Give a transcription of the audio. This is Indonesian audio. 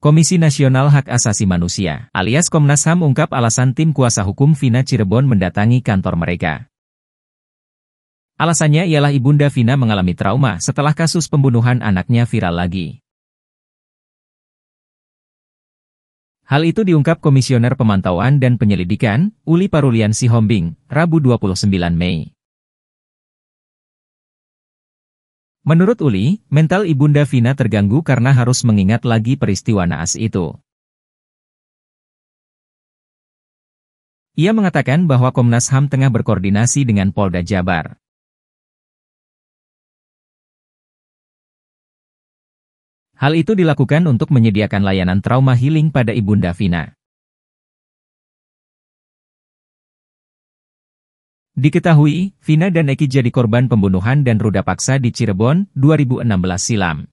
Komisi Nasional Hak Asasi Manusia, alias Komnas HAM ungkap alasan tim kuasa hukum Vina Cirebon mendatangi kantor mereka. Alasannya ialah Ibunda Vina mengalami trauma setelah kasus pembunuhan anaknya viral lagi. Hal itu diungkap Komisioner Pemantauan dan Penyelidikan, Uli Parulian Sihombing, Rabu 29 Mei. Menurut Uli, mental Ibunda Vina terganggu karena harus mengingat lagi peristiwa naas itu. Ia mengatakan bahwa Komnas HAM tengah berkoordinasi dengan Polda Jabar. Hal itu dilakukan untuk menyediakan layanan trauma healing pada Ibunda Vina. Diketahui, Vina dan Eki jadi korban pembunuhan dan ruda paksa di Cirebon, 2016 silam.